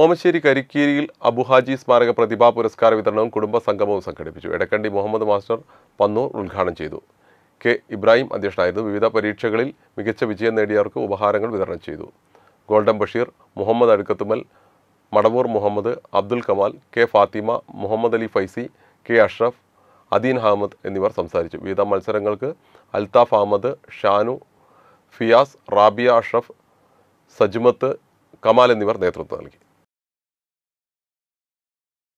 ഓമശ്ശേരി കരിക്കേരിയിൽ അബുഹാജി സ്മാരക പ്രതിഭാ പുരസ്കാര വിതരണവും കുടുംബ സംഗമവും സംഘടിപ്പിച്ചു എടക്കണ്ടി മുഹമ്മദ് മാസ്റ്റർ പന്നൂർ ഉദ്ഘാടനം ചെയ്തു കെ ഇബ്രാഹിം അധ്യക്ഷനായിരുന്നു വിവിധ പരീക്ഷകളിൽ മികച്ച വിജയം നേടിയവർക്ക് ഉപഹാരങ്ങൾ വിതരണം ചെയ്തു golden Basheer Muhammad Azhukkathumal Madavoor Muhammad Abdul Kamal K Fathima Muhammad Ali Faizy K Ashraf Adeen Ahmed എന്നിവർ സംസാരിച്ചു വിവിധ മത്സരങ്ങൾക്ക് അൽതാഫ് അഹമ്മദ് ഷാനു ഫിയാസ് റാബിയ അഷ്റഫ് സജ്മത്ത് കമാൽ എന്നിവർ നേതൃത്വം നൽകി